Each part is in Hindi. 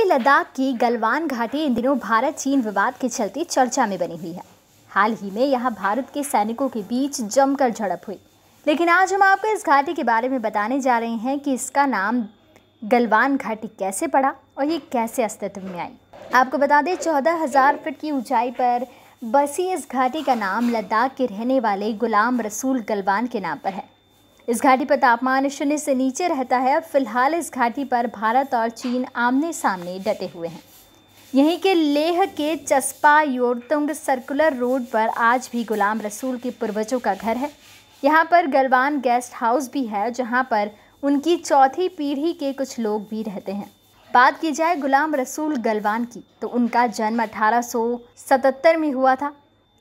पूर्वी लद्दाख की गलवान घाटी इन दिनों भारत चीन विवाद के चलते चर्चा में बनी हुई है हाल ही में यहाँ भारत के सैनिकों के बीच जमकर झड़प हुई लेकिन आज हम आपको इस घाटी के बारे में बताने जा रहे हैं कि इसका नाम गलवान घाटी कैसे पड़ा और ये कैसे अस्तित्व में आई आपको बता दें चौदह हज़ार फिट की ऊंचाई पर बसी इस घाटी का नाम लद्दाख के रहने वाले गुलाम रसूल गलवान के नाम पर है इस घाटी पर तापमान शून्य से नीचे रहता है फिलहाल इस घाटी पर भारत और चीन आमने सामने डटे हुए हैं यहीं के लेह के चस्पा योरतुंग सर्कुलर रोड पर आज भी गुलाम रसूल के पूर्वजों का घर है यहाँ पर गलवान गेस्ट हाउस भी है जहाँ पर उनकी चौथी पीढ़ी के कुछ लोग भी रहते हैं बात की जाए गुलाम रसूल गलवान की तो उनका जन्म 1877 में हुआ था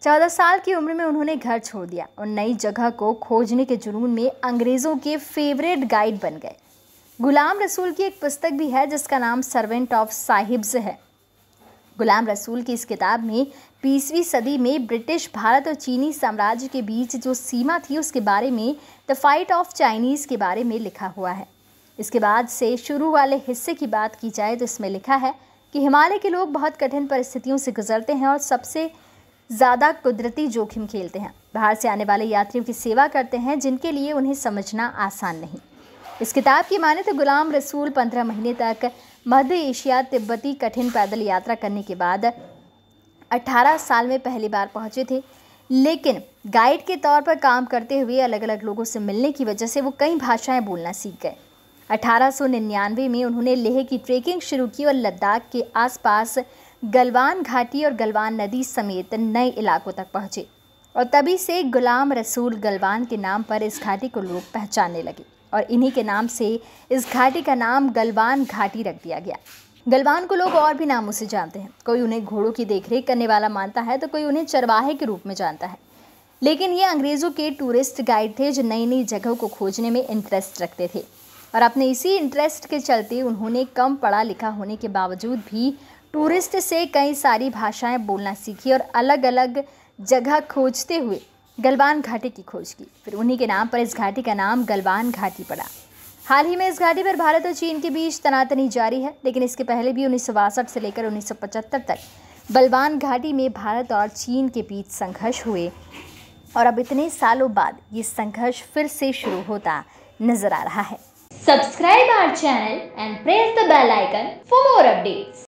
चौदह साल की उम्र में उन्होंने घर छोड़ दिया और नई जगह को खोजने के जुनून में अंग्रेज़ों के फेवरेट गाइड बन गए गुलाम रसूल की एक पुस्तक भी है जिसका नाम सर्वेंट ऑफ साहिब्स है गुलाम रसूल की इस किताब में बीसवीं सदी में ब्रिटिश भारत और चीनी साम्राज्य के बीच जो सीमा थी उसके बारे में द फाइट ऑफ चाइनीज़ के बारे में लिखा हुआ है इसके बाद से शुरू वाले हिस्से की बात की जाए तो इसमें लिखा है कि हिमालय के लोग बहुत कठिन परिस्थितियों से गुजरते हैं और सबसे ज़्यादा कुदरती जोखिम खेलते हैं बाहर से आने वाले यात्रियों की सेवा करते हैं जिनके लिए उन्हें समझना आसान नहीं इस किताब की माने तो गुलाम रसूल पंद्रह महीने तक मध्य एशिया तिब्बती कठिन पैदल यात्रा करने के बाद अट्ठारह साल में पहली बार पहुँचे थे लेकिन गाइड के तौर पर काम करते हुए अलग अलग लोगों से मिलने की वजह से वो कई भाषाएं बोलना सीख गए 1899 में उन्होंने लेह की ट्रेकिंग शुरू की और लद्दाख के आसपास गलवान घाटी और गलवान नदी समेत नए इलाकों तक पहुँचे और तभी से गुलाम रसूल गलवान के नाम पर इस घाटी को लोग पहचानने लगे और इन्हीं के नाम से इस घाटी का नाम गलवान घाटी रख दिया गया गलवान को लोग और भी नामों से जानते हैं कोई उन्हें घोड़ों की देखरेख करने वाला मानता है तो कोई उन्हें चरवाहे के रूप में जानता है लेकिन ये अंग्रेज़ों के टूरिस्ट गाइड थे जो नई नई जगहों को खोजने में इंटरेस्ट रखते थे और अपने इसी इंटरेस्ट के चलते उन्होंने कम पढ़ा लिखा होने के बावजूद भी टूरिस्ट से कई सारी भाषाएं बोलना सीखी और अलग अलग जगह खोजते हुए गलवान घाटी की खोज की फिर उन्हीं के नाम पर इस घाटी का नाम गलवान घाटी पड़ा हाल ही में इस घाटी पर भारत और चीन के बीच तनातनी जारी है लेकिन इसके पहले भी उन्नीस से लेकर उन्नीस तक बलवान घाटी में भारत और चीन के बीच संघर्ष हुए और अब इतने सालों बाद ये संघर्ष फिर से शुरू होता नजर आ रहा है subscribe our channel and press the bell icon for more updates